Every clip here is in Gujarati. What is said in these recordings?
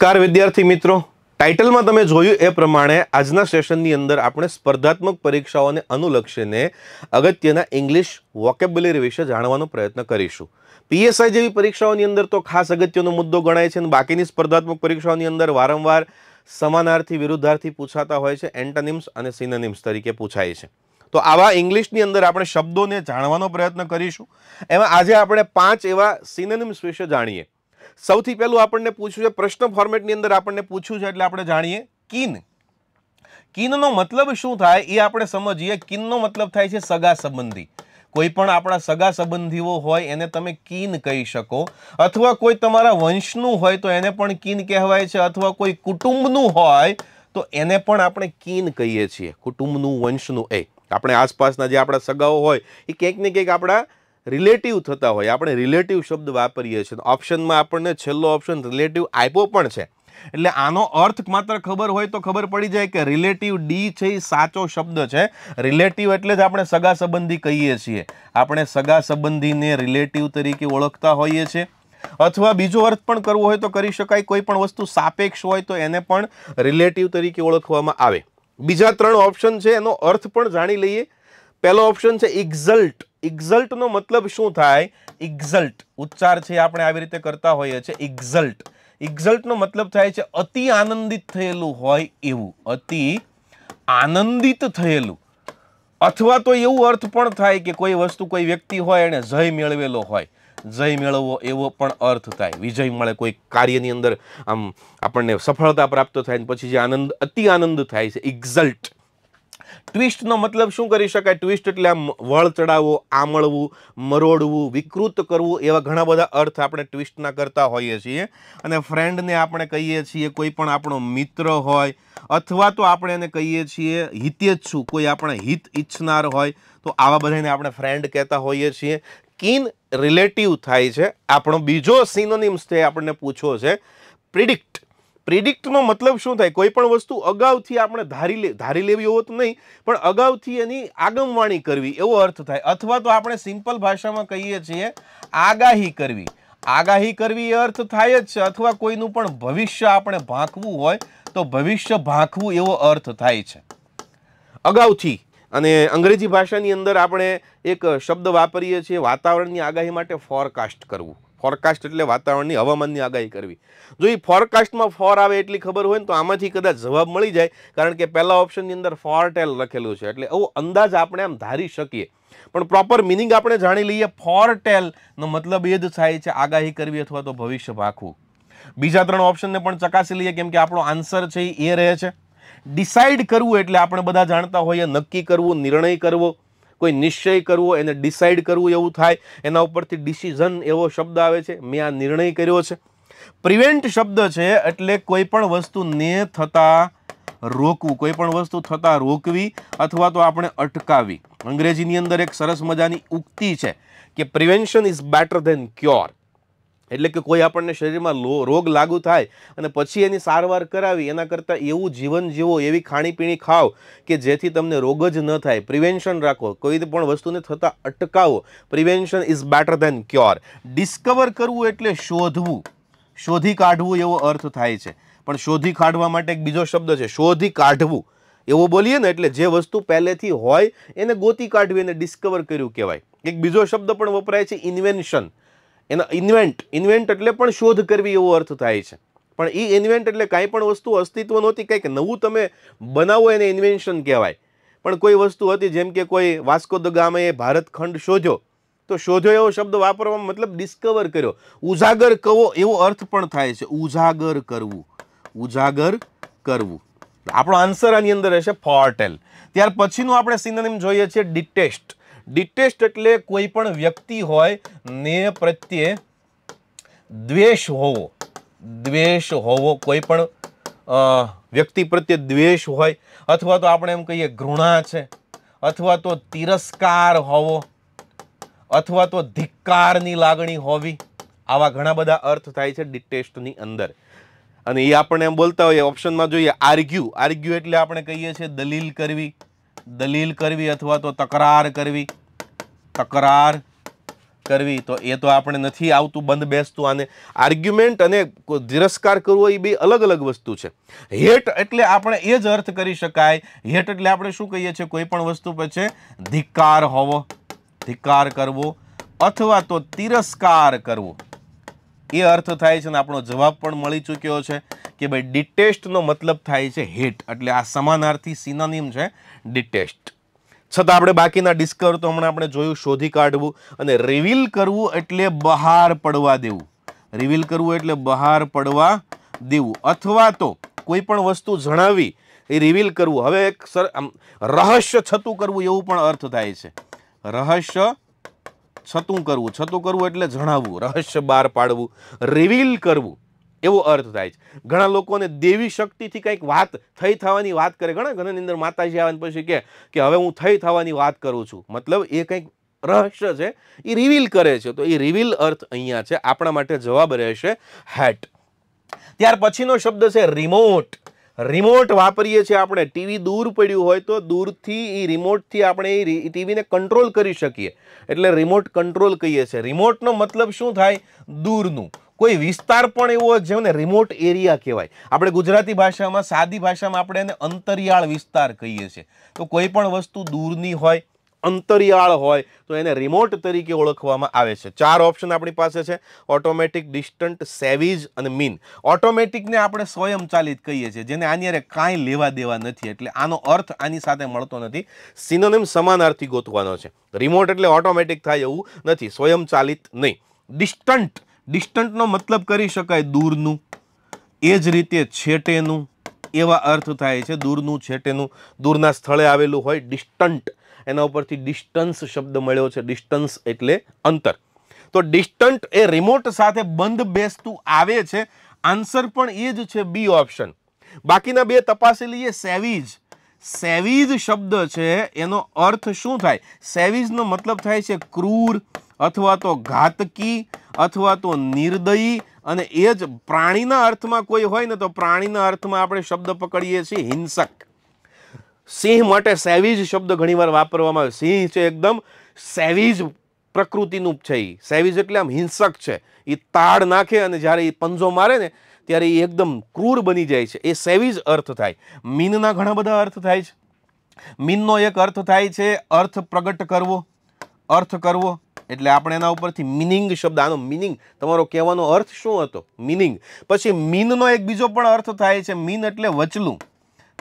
નમસ્કાર વિદ્યાર્થી મિત્રો ટાઇટલમાં તમે જોયું એ પ્રમાણે આજના સેશનની અંદર આપણે સ્પર્ધાત્મક પરીક્ષાઓને અનુલક્ષીને અગત્યના ઇંગ્લિશ વોકેબ્યુલરી વિશે જાણવાનો પ્રયત્ન કરીશું પીએસઆઈ જેવી પરીક્ષાઓની અંદર તો ખાસ અગત્યનો મુદ્દો ગણાય છે અને બાકીની સ્પર્ધાત્મક પરીક્ષાઓની અંદર વારંવાર સમાનાર્થી વિરુદ્ધાર્થી પૂછાતા હોય છે એન્ટનિમ્સ અને સિનેનિમ્સ તરીકે પૂછાય છે તો આવા ઇંગ્લિશની અંદર આપણે શબ્દોને જાણવાનો પ્રયત્ન કરીશું એમાં આજે આપણે પાંચ એવા સિનોનિમ્સ વિશે જાણીએ સૌથી પહેલું આપણને પૂછ્યું છે પ્રશ્ન ફોર્મેટની અંદર આપણને પૂછ્યું છે એટલે આપણે જાણીએ કિન કિનનો મતલબ શું થાય એ આપણે સમજીએ કિનનો મતલબ થાય છે સગા સંબંધી કોઈ પણ આપણા સગા સંબંધીઓ હોય એને તમે કિન કહી શકો અથવા કોઈ તમારા વંશનું હોય તો એને પણ કિન કહેવાય છે અથવા કોઈ કુટુંબનું હોય તો એને પણ આપણે કિન કહીએ છીએ કુટુંબનું વંશનું એ આપણે આસપાસના જે આપણા સગાઓ હોય એ ક્યાંક ને ક્યાંક આપણા રિલેટિવ થતા હોય આપણે રિલેટિવ શબ્દ વાપરીએ છીએ ઓપ્શનમાં આપણને છેલ્લો ઓપ્શન રિલેટિવ આપ્યો પણ છે એટલે આનો અર્થ માત્ર ખબર હોય તો ખબર પડી જાય કે રિલેટિવ ડી છે એ સાચો શબ્દ છે રિલેટિવ એટલે જ આપણે સગા સંબંધી કહીએ છીએ આપણે સગા સંબંધીને રિલેટિવ તરીકે ઓળખતા હોઈએ છીએ અથવા બીજો અર્થ પણ કરવો હોય તો કરી શકાય કોઈ પણ વસ્તુ સાપેક્ષ હોય તો એને પણ રિલેટિવ તરીકે ઓળખવામાં આવે બીજા ત્રણ ઓપ્શન છે એનો અર્થ પણ જાણી લઈએ પહેલો ઓપ્શન છે ઇક્ઝલ્ટ ઇક્ઝલ્ટનો મતલબ શું થાય ઇક્ઝલ્ટ ઉચ્ચાર છે આપણે આવી રીતે કરતા હોઈએ છીએ ઇક્ઝલ્ટ ઇક્ઝલ્ટનો મતલબ થાય છે અતિ આનંદિત થયેલું હોય એવું અતિ આનંદિત થયેલું અથવા તો એવું અર્થ પણ થાય કે કોઈ વસ્તુ કોઈ વ્યક્તિ હોય એણે જય મેળવેલો હોય જય મેળવવો એવો પણ અર્થ થાય વિજય મળે કોઈ કાર્યની અંદર આમ આપણને સફળતા પ્રાપ્ત થાય પછી જે આનંદ અતિ આનંદ થાય છે ઇક્ઝલ્ટ ટ્વિસ્ટનો મતલબ શું કરી શકાય ટ્વિસ્ટ એટલે આમ વળ ચડાવવો આમળવું મરોડવું વિકૃત કરવું એવા ઘણા બધા અર્થ આપણે ટ્વિસ્ટના કરતા હોઈએ છીએ અને ફ્રેન્ડને આપણે કહીએ છીએ કોઈ પણ આપણો મિત્ર હોય અથવા તો આપણે એને કહીએ છીએ હિતેચ્છુ કોઈ આપણે હિત ઈચ્છનાર હોય તો આવા બધાને આપણે ફ્રેન્ડ કહેતા હોઈએ છીએ કિન રિલેટિવ થાય છે આપણો બીજો સિનોનિમ્સ તે આપણને પૂછો છે પ્રિડિક્ટ પ્રિડિક્ટનો મતલબ શું થાય કોઈ પણ વસ્તુ અગાઉથી આપણે ધારી લે ધારી લેવી હોત નહીં પણ અગાઉથી એની આગમવાણી કરવી એવો અર્થ થાય અથવા તો આપણે સિમ્પલ ભાષામાં કહીએ છીએ આગાહી કરવી આગાહી કરવી એ અર્થ થાય જ છે અથવા કોઈનું પણ ભવિષ્ય આપણે ભાંકવું હોય તો ભવિષ્ય ભાંકવું એવો અર્થ થાય છે અગાઉથી અને અંગ્રેજી ભાષાની અંદર આપણે એક શબ્દ વાપરીએ છીએ વાતાવરણની આગાહી માટે ફોરકાસ્ટ કરવું ફોરકાસ્ટ એટલે વાતાવરણની હવામાનની આગાહી કરવી જો એ ફોરકાસ્ટમાં ફોર આવે એટલી ખબર હોય ને તો આમાંથી કદાચ જવાબ મળી જાય કારણ કે પહેલા ઓપ્શનની અંદર ફોરટેલ લખેલું છે એટલે એવો અંદાજ આપણે આમ ધારી શકીએ પણ પ્રોપર મિનિંગ આપણે જાણી લઈએ ફોરટેલનો મતલબ એ જ થાય છે આગાહી કરવી અથવા તો ભવિષ્ય ભાખવું બીજા ત્રણ ઓપ્શનને પણ ચકાસી લઈએ કેમ કે આપણો આન્સર છે એ રહે છે ડિસાઇડ કરવું એટલે આપણે બધા જાણતા હોઈએ નક્કી કરવું નિર્ણય કરવો કોઈ નિશ્ચય કરવો એને ડિસાઇડ કરવું એવું થાય એના ઉપરથી ડિસિઝન એવો શબ્દ આવે છે મેં આ નિર્ણય કર્યો છે પ્રિવેન્ટ શબ્દ છે એટલે કોઈ પણ વસ્તુને થતાં રોકવું કોઈ પણ વસ્તુ થતાં રોકવી અથવા તો આપણે અટકાવી અંગ્રેજીની અંદર એક સરસ મજાની ઉક્તિ છે કે prevention is better than cure એટલે કે કોઈ આપણને શરીરમાં રોગ લાગુ થાય અને પછી એની સારવાર કરાવી એના કરતાં એવું જીવન જીવો એવી ખાણીપીણી ખાઓ કે જેથી તમને રોગ જ ન થાય પ્રિવેન્શન રાખો કોઈ પણ વસ્તુને થતાં અટકાવો prevention is better than cure discover કરવું એટલે શોધવું શોધી કાઢવું એવો અર્થ થાય છે પણ શોધી કાઢવા માટે એક બીજો શબ્દ છે શોધી કાઢવું એવો બોલીએ ને એટલે જે વસ્તુ પહેલેથી હોય એને ગોતી કાઢવી એને ડિસ્કવર કર્યું કહેવાય એક બીજો શબ્દ પણ વપરાય છે ઇન્વેન્શન એના ઇન્વેન્ટ ઇન્વેન્ટ એટલે પણ શોધ કરવી એવો અર્થ થાય છે પણ એ ઇન્વેન્ટ એટલે કાંઈ પણ વસ્તુ અસ્તિત્વ નહોતી કંઈક નવું તમે બનાવો એને ઇન્વેન્શન કહેવાય પણ કોઈ વસ્તુ હતી જેમ કે કોઈ વાસ્કો દ ગામે ભારત ખંડ શોધ્યો તો શોધ્યો એવો શબ્દ વાપરવામાં મતલબ ડિસ્કવર કર્યો ઉજાગર કવો એવો અર્થ પણ થાય છે ઉજાગર કરવું ઉજાગર કરવું આપણો આન્સર આની અંદર હશે ફોર્ટેલ ત્યાર પછીનું આપણે સિનોનિમ જોઈએ છીએ ડિટેસ્ટ ડિટેસ્ટ એટલે કોઈ પણ વ્યક્તિ હોય ને પ્રત્યે દ્વેષ હોવો દ્વેષ હોવો કોઈ પણ વ્યક્તિ પ્રત્યે દ્વેષ હોય અથવા તો આપણે એમ કહીએ ઘૃણા છે અથવા તો તિરસ્કાર હોવો અથવા તો ધિક્કારની લાગણી હોવી આવા ઘણા બધા અર્થ થાય છે ડિટેસ્ટની અંદર અને એ આપણે એમ બોલતા હોઈએ ઓપ્શનમાં જોઈએ આર્ગ્યુ આર્ગ્યુ એટલે આપણે કહીએ છીએ દલીલ કરવી દલીલ કરવી અથવા તો તકરાર કરવી તકરાર કરવી તો એ તો આપણે નથી આવતું બંધ બેસતું અને આર્ગ્યુમેન્ટ અને તિરસ્કાર કરવો એ બે અલગ અલગ વસ્તુ છે હેટ એટલે આપણે એ જ અર્થ કરી શકાય હેટ એટલે આપણે શું કહીએ છીએ કોઈ પણ વસ્તુ પર છે ધિક્કાર હોવો ધિક્કાર કરવો અથવા તો તિરસ્કાર કરવો એ અર્થ થાય છે ને આપણો જવાબ પણ મળી ચૂક્યો છે કે ભાઈ ડિટેસ્ટનો મતલબ થાય છે હેટ એટલે આ સમાનાર્થી સિનોનિમ છે ડિટેસ્ટ છતાં આપણે બાકીના ડિસ્કર તો હમણાં આપણે જોયું શોધી કાઢવું અને રિવીલ કરવું એટલે બહાર પડવા દેવું રિવીલ કરવું એટલે બહાર પડવા દેવું અથવા તો કોઈ પણ વસ્તુ જણાવી એ રિવીલ કરવું હવે એક સર રહસ્ય છતું કરવું એવું પણ અર્થ થાય છે રહસ્ય છતું કરવું છતું કરવું એટલે જણાવવું રહસ્ય બહાર પાડવું રિવીલ કરવું એવો અર્થ થાય છે ઘણા લોકોને દેવી શક્તિથી કંઈક વાત થઈ થવાની વાત કરે ઘણા ઘણાની અંદર માતાજી આવે પછી કહે કે હવે હું થઈ થવાની વાત કરું છું મતલબ એ કંઈક રહસ્ય છે એ રિવીલ કરે છે તો એ રિવીલ અર્થ અહીંયા છે આપણા માટે જવાબ રહેશે હેટ ત્યાર પછીનો શબ્દ છે રિમોટ રિમોટ વાપરીએ છીએ આપણે ટીવી દૂર પડ્યું હોય તો દૂરથી એ રિમોટથી આપણે એ ટીવીને કંટ્રોલ કરી શકીએ એટલે રિમોટ કંટ્રોલ કહીએ છીએ રિમોટનો મતલબ શું થાય દૂરનું કોઈ વિસ્તાર પણ એવો જેને રિમોટ એરિયા કહેવાય આપણે ગુજરાતી ભાષામાં સાદી ભાષામાં આપણે એને અંતરિયાળ વિસ્તાર કહીએ છીએ તો કોઈ પણ વસ્તુ દૂરની હોય અંતરિયાળ હોય તો એને રિમોટ તરીકે ઓળખવામાં આવે છે ચાર ઓપ્શન આપણી પાસે છે ઓટોમેટિક ડિસ્ટન્ટ સેવીજ અને મીન ઓટોમેટિકને આપણે સ્વયંચાલિત કહીએ છીએ જેને આની અરે કાંઈ લેવા દેવા નથી એટલે આનો અર્થ આની સાથે મળતો નથી સિનોનિમ સમાનાર્થી ગોતવાનો છે રિમોટ એટલે ઓટોમેટિક થાય એવું નથી સ્વયંચાલિત નહીં ડિસ્ટન્ટ ડિસ્ટન્ટનો મતલબ કરી શકાય દૂરનું એ જ રીતે છેટેનું એવા અર્થ થાય છે દૂરનું છે તેનું દૂરના સ્થળે આવેલું હોય ડિસ્ટન્ટ એના ઉપરથી ડિસ્ટન્સ શબ્દ મળ્યો છે ડિસ્ટન્સ એટલે અંતર તો ડિસ્ટન્ટ એ રિમોટ સાથે બંધ બેસતું આવે છે આન્સર પણ એ જ છે બી ઓપ્શન બાકીના બે તપાસી લઈએ સેવીજ સેવીજ શબ્દ છે એનો અર્થ શું થાય સેવીજનો મતલબ થાય છે ક્રૂર અથવા તો ઘાતકી અથવા તો નિર્દયી અને એ જ પ્રાણીના અર્થમાં કોઈ હોય ને તો પ્રાણીના અર્થમાં આપણે શબ્દ પકડીએ છીએ હિંસક સિંહ માટે સેવિજ શબ્દ ઘણીવાર વાપરવામાં આવે સિંહ છે એકદમ સેવિજ પ્રકૃતિનું છે એ સેવિજ એટલે આમ હિંસક છે એ તાળ નાખે અને જ્યારે એ પંજો મારે ને ત્યારે એ એકદમ ક્રૂર બની જાય છે એ સેવિજ અર્થ થાય મીનના ઘણા બધા અર્થ થાય છે મીનનો એક અર્થ થાય છે અર્થ પ્રગટ કરવો અર્થ કરવો એટલે આપણે એના ઉપરથી મિનિંગ શબ્દ આનો મિનિંગ તમારો કહેવાનો અર્થ શું હતો મિનિંગ પછી મીનનો એક બીજો પણ અર્થ થાય છે મીન એટલે વચલું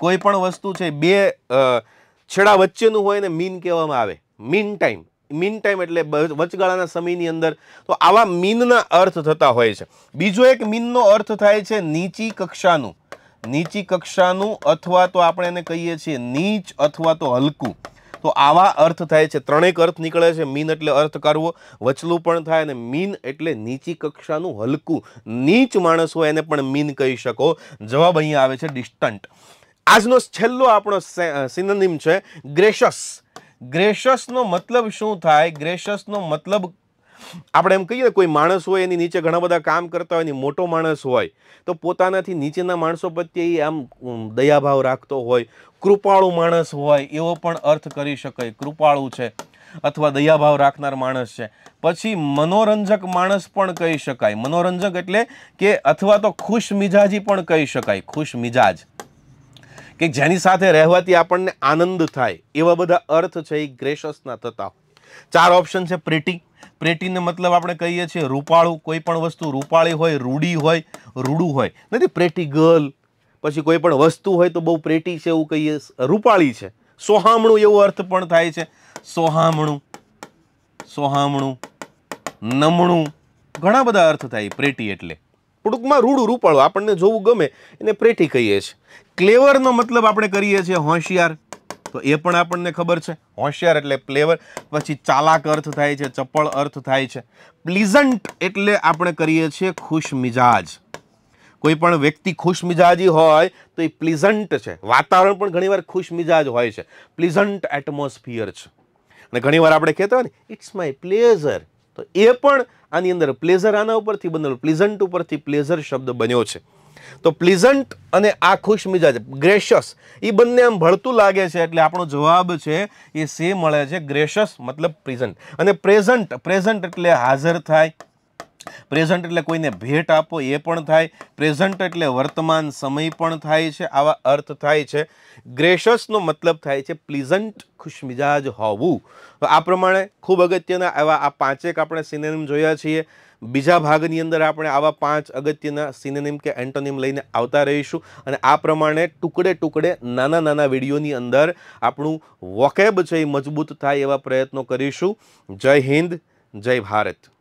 કોઈ પણ વસ્તુ છે બે છેડા વચ્ચેનું હોય ને મીન કહેવામાં આવે મીન ટાઈમ મીન ટાઈમ એટલે વચગાળાના સમયની અંદર તો આવા મીનના અર્થ થતા હોય છે બીજો એક મીનનો અર્થ થાય છે નીચી કક્ષાનું નીચી કક્ષાનું અથવા તો આપણે એને કહીએ છીએ નીચ અથવા તો હલકું તો આવા અર્થ થાય છે ત્રણેક અર્થ નીકળે છે મીન એટલે અર્થ કરવો વચલું પણ થાય અને મીન એટલે નીચી કક્ષાનું હલકું નીચ માણસ હોય એને પણ મીન કહી શકો જવાબ અહીંયા આવે છે ડિસ્ટન્ટ આજનો છેલ્લો આપણો સિનોનિમ છે ગ્રેશસ ગ્રેશસનો મતલબ શું થાય ગ્રેશસનો મતલબ આપણે એમ કહીએ ને કોઈ માણસ હોય એની નીચે ઘણા બધા કામ કરતા હોય એની મોટો માણસ હોય તો પોતાનાથી નીચેના માણસો પ્રત્યે આમ દયાભાવ રાખતો હોય કૃપાળુ માણસ હોય એવો પણ અર્થ કરી શકાય કૃપાળુ છે અથવા દયાભાવ રાખનાર માણસ છે પછી મનોરંજક માણસ પણ કહી શકાય મનોરંજક એટલે કે અથવા તો ખુશ મિજાજી પણ કહી શકાય ખુશ મિજાજ કે જેની સાથે રહેવાથી આપણને આનંદ થાય એવા બધા અર્થ છે એ ગ્રેશસના થતા ચાર ઓપ્શન છે પ્રિટી પ્રેટીન મતલબ આપણે કહીએ છીએ રૂપાળું કોઈ પણ વસ્તુ રૂપાળી હોય રૂડી હોય રૂડું હોય નથી પ્રેટી ગર્લ પછી કોઈ પણ વસ્તુ હોય તો બહુ પ્રેટી છે એવું કહીએ રૂપાળી છે સોહામણું એવો અર્થ પણ થાય છે સોહામણું સોહામણું નમણું ઘણા બધા અર્થ થાય પ્રેટી એટલે ટૂંકમાં રૂડું રૂપાળું આપણને જોવું ગમે એને પ્રેટી કહીએ છીએ ક્લેવરનો મતલબ આપણે કરીએ છીએ હોશિયાર તો એ પણ આપણને ખબર છે હોશિયાર એટલે પ્લેવર પછી ચાલાક અર્થ થાય છે ચપળ અર્થ થાય છે પ્લીઝન્ટ એટલે આપણે કરીએ છીએ ખુશ મિજાજ કોઈ પણ વ્યક્તિ ખુશ મિજાજી હોય તો એ પ્લીઝન્ટ છે વાતાવરણ પણ ઘણીવાર ખુશ મિજાજ હોય છે પ્લીઝન્ટ એટમોસ્ફિયર છે અને ઘણીવાર આપણે કહેતા હોય ને ઇટ્સ માય પ્લેઝર તો એ પણ આની અંદર પ્લેઝર આના ઉપરથી બનેલું પ્લીઝન્ટ ઉપરથી પ્લેઝર શબ્દ બન્યો છે તો પ્લિઝન્ટ અને આ ખુશ મિજાજ ગ્રેશિયસ એ બંને આમ ભળતું લાગે છે એટલે આપણો જવાબ છે એ સે મળે છે ગ્રેશિયસ મતલબ પ્રેઝન્ટ અને પ્રેઝન્ટ પ્રેઝન્ટ એટલે હાજર થાય પ્રેઝન્ટ એટલે કોઈને ભેટ આપો એ પણ થાય પ્રેઝન્ટ એટલે વર્તમાન સમય પણ થાય છે આવા અર્થ થાય છે ગ્રેશસનો મતલબ થાય છે પ્લીઝન્ટ ખુશમિજાજ હોવું તો આ પ્રમાણે ખૂબ અગત્યના એવા આ પાંચેક આપણે સિનેમ જોયા છીએ બીજા ભાગની અંદર આપણે આવા પાંચ અગત્યના સિનેનિમ કે એન્ટોનિમ લઈને આવતા રહીશું અને આ પ્રમાણે ટુકડે ટુકડે નાના નાના વિડીયોની અંદર આપણું વોકેબ છે એ મજબૂત થાય એવા પ્રયત્નો કરીશું જય હિન્દ જય ભારત